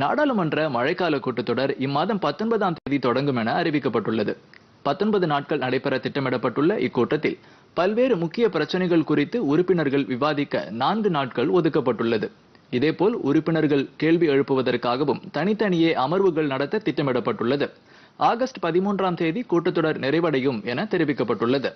நாடாளுமன்ற மழைக்கால கூட்டத்தொடர் இம்மாதம் பத்தொன்பதாம் தேதி தொடங்கும் என அறிவிக்கப்பட்டுள்ளது பத்தொன்பது நாட்கள் நடைபெற திட்டமிடப்பட்டுள்ள இக்கூட்டத்தில் பல்வேறு முக்கிய பிரச்சனைகள் குறித்து உறுப்பினர்கள் விவாதிக்க நான்கு நாட்கள் ஒதுக்கப்பட்டுள்ளது இதேபோல் உறுப்பினர்கள் கேள்வி எழுப்புவதற்காகவும் தனித்தனியே அமர்வுகள் நடத்த திட்டமிடப்பட்டுள்ளது ஆகஸ்ட் பதிமூன்றாம் தேதி கூட்டத்தொடர் நிறைவடையும் என தெரிவிக்கப்பட்டுள்ளது